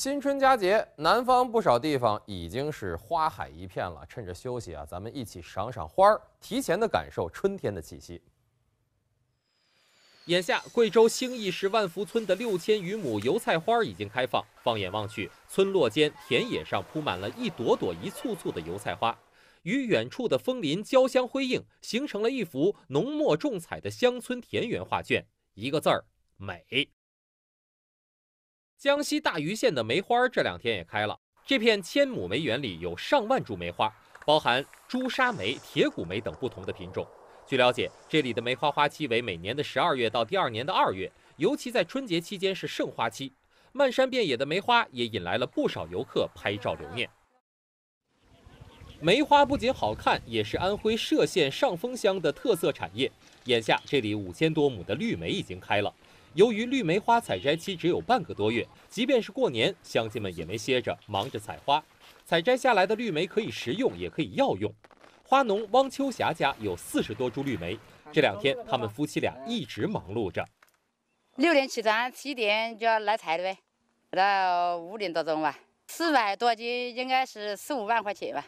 新春佳节，南方不少地方已经是花海一片了。趁着休息啊，咱们一起赏赏花儿，提前的感受春天的气息。眼下，贵州兴义市万福村的六千余亩油菜花已经开放，放眼望去，村落间、田野上铺满了一朵朵、一簇簇的油菜花，与远处的枫林交相辉映，形成了一幅浓墨重彩的乡村田园画卷。一个字儿，美。江西大余县的梅花这两天也开了。这片千亩梅园里有上万株梅花，包含朱砂梅、铁骨梅等不同的品种。据了解，这里的梅花花期为每年的十二月到第二年的二月，尤其在春节期间是盛花期。漫山遍野的梅花也引来了不少游客拍照留念。梅花不仅好看，也是安徽歙县上峰乡的特色产业。眼下，这里五千多亩的绿梅已经开了。由于绿梅花采摘期只有半个多月，即便是过年，乡亲们也没歇着，忙着采花。采摘下来的绿梅可以食用，也可以药用。花农汪秋霞家有四十多株绿梅，这两天他们夫妻俩一直忙碌着。六点起床，七点就要来采了呗，到五点多钟吧。四百多斤，应该是四五万块钱吧。